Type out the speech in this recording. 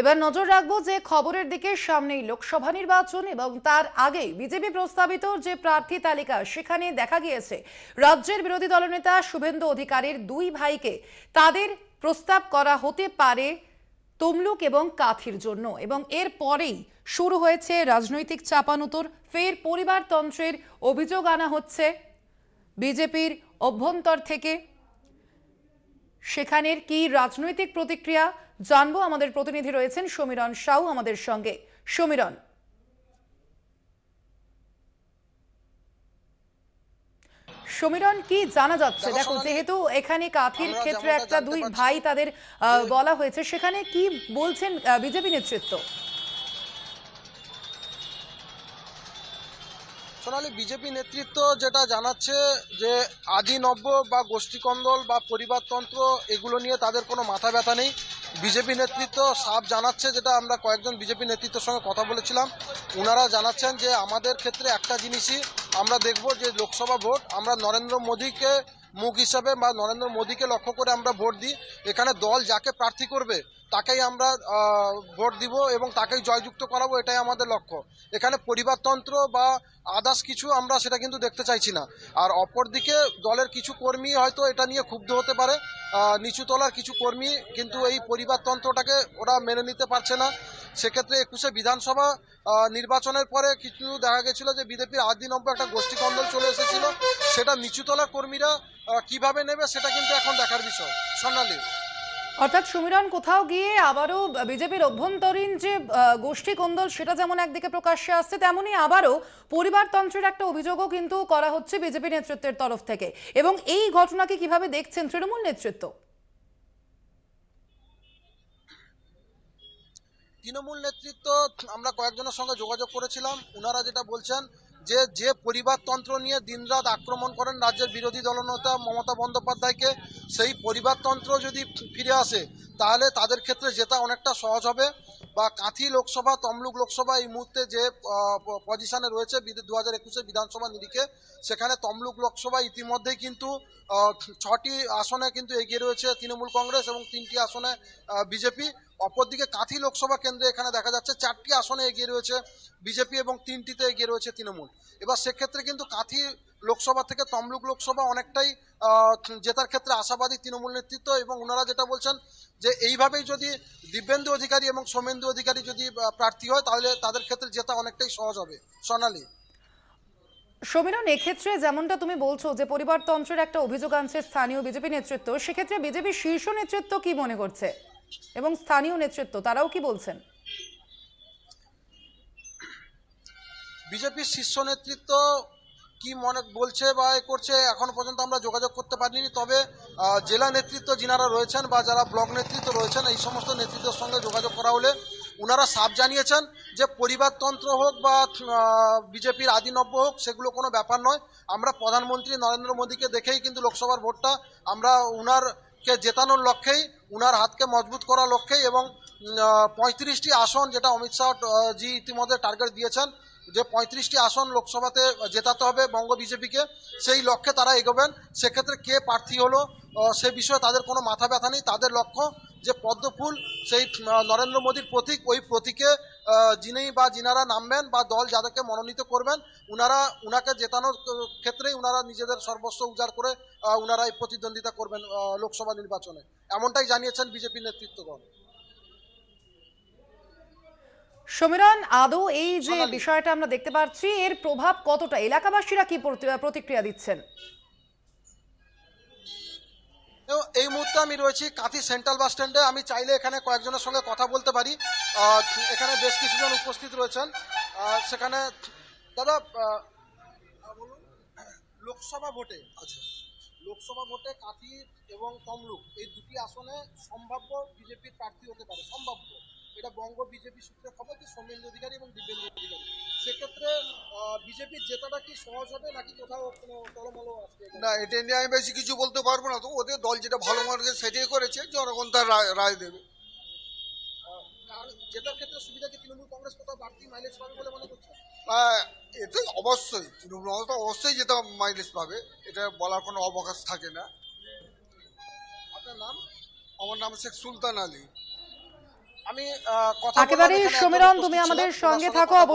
এবার নজর রাখবো যে খবরের দিকে সামনেই লোকসভা নির্বাচন এবং তার আগে বিজেপি প্রস্তাবিত যে প্রার্থী তালিকা সেখানে দেখা গিয়েছে রাজ্যের বিরোধী দলনেতা শুভেন্দু অধিকারীর দুই ভাইকে তাদের প্রস্তাব করা হতে পারে তমলুক এবং কাথির জন্য এবং এর পরেই শুরু হয়েছে রাজনৈতিক চাপানুতোর ফের পরিবারতন্ত্রের অভিযোগ আনা হচ্ছে বিজেপির অভ্যন্তর থেকে সেখানের কি রাজনৈতিক প্রতিক্রিয়া জানবো আমাদের প্রতিনিধি রয়েছেন সমীরণ সাউ আমাদের সঙ্গে সমীরণ সমীরণ কি জানা যাচ্ছে দেখো যেহেতু এখানে কাথির ক্ষেত্রে একটা দুই ভাই তাদের বলা হয়েছে সেখানে কি বলছেন বিজেপি নেতৃত্ব সোনালী বিজেপি নেতৃত্ব যেটা জানাচ্ছে যে আদি নব্য বা গোষ্ঠীকন্দল বা পরিবারতন্ত্র এগুলো নিয়ে তাদের কোনো মাথা ব্যথা নেই বিজেপি নেতৃত্ব সাফ জানাচ্ছে যেটা আমরা কয়েকজন বিজেপি নেতৃত্বের সঙ্গে কথা বলেছিলাম ওনারা জানাচ্ছেন যে আমাদের ক্ষেত্রে একটা জিনিসই আমরা দেখব যে লোকসভা ভোট আমরা নরেন্দ্র মোদীকে মুখ হিসাবে বা নরেন্দ্র মোদীকে লক্ষ্য করে আমরা ভোট দিই এখানে দল যাকে প্রার্থী করবে তাকেই আমরা ভোট দিব এবং তাকেই জয়যুক্ত করাবো এটাই আমাদের লক্ষ্য এখানে পরিবারতন্ত্র বা আদার্স কিছু আমরা সেটা কিন্তু দেখতে চাইছি না আর অপরদিকে দলের কিছু কর্মী হয়তো এটা নিয়ে ক্ষুব্ধ হতে পারে নিচুতলার কিছু কর্মী কিন্তু এই পরিবারতন্ত্রটাকে ওরা মেনে নিতে পারছে না সেক্ষেত্রে একুশে বিধানসভা নির্বাচনের পরে কিছু দেখা গেছিল যে বিজেপির আদি নম্বর একটা গোষ্ঠী কন্দল চলে এসেছিল সেটা নিচুতলা কর্মীরা কিভাবে নেবে সেটা কিন্তু এখন দেখার বিষয় সোনালী অর্থাৎ সুমিরন কোথাও গিয়ে আবারও বিজেপির অভ্যন্তরীণ যে গোষ্ঠী কন্দল সেটা যেমন একদিকে প্রকাশ্যে আসছে তেমনই আবারও পরিবারতন্ত্রের একটা অভিযোগও কিন্তু করা হচ্ছে বিজেপি নেতৃত্বের তরফ থেকে এবং এই ঘটনাকে কিভাবে দেখছেন তৃণমূল নেতৃত্ব তৃণমূল নেতৃত্ব আমরা কয়েকজনের সঙ্গে যোগাযোগ করেছিলাম ওনারা যেটা বলছেন যে যে পরিবারতন্ত্র নিয়ে দিনরাত আক্রমণ করেন রাজ্যের বিরোধী দলনেতা মমতা বন্দ্যোপাধ্যায়কে সেই পরিবারতন্ত্র যদি ফিরে আসে তাহলে তাদের ক্ষেত্রে যেটা অনেকটা সহজ হবে বা কাঁথি লোকসভা তমলুক লোকসভা এই মুহূর্তে যে পজিশনে রয়েছে দু হাজার একুশে বিধানসভা নিরিখে সেখানে তমলুক লোকসভা ইতিমধ্যেই কিন্তু ছটি আসনে কিন্তু এগিয়ে রয়েছে তৃণমূল কংগ্রেস এবং তিনটি আসনে বিজেপি অপরদিকে কাঁথি লোকসভা কেন্দ্রে এখানে দেখা যাচ্ছে চারটি আসনে এগিয়ে রয়েছে বিজেপি এবং তিনটিতে এগিয়ে রয়েছে তৃণমূল এবার সেক্ষেত্রে কিন্তু কাঁথি লোকসভা থেকে তমলুক লোকসভা অনেকটাই জেতার ক্ষেত্রে আশাবাদী তৃণমূল নেতৃত্ব এবং ওনারা যেটা বলছেন যে এইভাবেই যদি দিব্যেন্দু অধিকারী এবং সোমেন্দু অধিকারী যদি প্রার্থী হয় তাহলে তাদের ক্ষেত্রে জেতা অনেকটাই সহজ হবে সোনালী সমীরণ এক্ষেত্রে যেমনটা তুমি বলছো যে পরিবারতন্ত্রের একটা অভিযোগ আনছে স্থানীয় বিজেপি নেতৃত্ব সেক্ষেত্রে বিজেপি শীর্ষ নেতৃত্ব কি মনে করছে এবং স্থানীয় নেতৃত্ব তারাও কি বলছেন বিজেপির শীর্ষ নেতৃত্ব কি মনে বলছে বা করছে এখনো পর্যন্ত আমরা যোগাযোগ করতে পারিনি তবে জেলা নেতৃত্ব যিনারা রয়েছেন বা যারা ব্লক নেতৃত্ব রয়েছেন এই সমস্ত নেতৃত্বের সঙ্গে যোগাযোগ করা হলে ওনারা সাফ জানিয়েছেন যে পরিবারতন্ত্র হোক বা বিজেপির আদিনব্য হোক সেগুলো কোনো ব্যাপার নয় আমরা প্রধানমন্ত্রী নরেন্দ্র মোদীকে দেখেই কিন্তু লোকসভার ভোটটা আমরা ওনারকে জেতানোর লক্ষ্যেই ওনার হাতকে মজবুত করার লক্ষ্যেই এবং পঁয়ত্রিশটি আসন যেটা অমিত শাহ জি ইতিমধ্যে টার্গেট দিয়েছেন যে পঁয়ত্রিশটি আসন লোকসভাতে জেতাতে হবে বঙ্গ বিজেপিকে সেই লক্ষ্যে তারা এগোবেন সেক্ষেত্রে কে প্রার্থী হলো সে বিষয়ে তাদের কোনো মাথা ব্যথা নেই তাদের লক্ষ্য যে পদ্মফুল সেই নরেন্দ্র মোদীর প্রতীক ওই প্রতীকে যিনি বা যিনারা নামবেন বা দল যাদেরকে মনোনীত করবেন উনারা উনাকে জেতানোর ক্ষেত্রেই উনারা নিজেদের সর্বস্ব উজাড় করে উনারা এই প্রতিদ্বন্দ্বিতা করবেন লোকসভা নির্বাচনে এমনটাই জানিয়েছেন বিজেপি নেতৃত্বগণ সমীরন আদৌ এই যে বিষয়টা আমরা দেখতে পাচ্ছি এর প্রভাব কতটা এলাকাবাসীরা কি প্রতিক্রিয়া দিচ্ছেন এই মুহূর্তে আমি রয়েছি কাঁথি সেন্ট্রাল বাস স্ট্যান্ডে আমি চাইলে এখানে কয়েকজনের সঙ্গে কথা বলতে পারি এখানে বেশ কিছুজন উপস্থিত রয়েছেন সেখানে দাদা লোকসভা ভোটে আচ্ছা লোকসভা ভোটে কাঁথি এবং তমলুক এই দুটি আসনে সম্ভাব্য বিজেপির প্রার্থী হতে পারে সম্ভাব্য এটা বঙ্গ বিজেপি সূত্রে খবর যে সৌমেন্দ্র অধিকারী এবং দিব্যেন্দ্র অধিকারী সেক্ষেত্রে বিজেপির জেতাটা কি সহজ হবে নাকি কোথাও কোনো টলমলো আসবে না এটা নিয়ে আমি বেশি কিছু বলতে পারবো না তো ওদের দল যেটা ভালো মানুষের সেটাই করেছে জনগণ তার রায় দেবে জেতার ক্ষেত্রে সুবিধা তৃণমূল কংগ্রেস কোথাও বাড়তি মাইলেজ বলে মনে করছে এতে অবশ্যই অবশ্যই মাইলেজ পাবে এটা বলার কোনো অবকাশ থাকে না আপনার নাম আমার নাম শেখ সুলতান আলী আমি একেবারে সমীরণ তুমি আমাদের সঙ্গে থাকো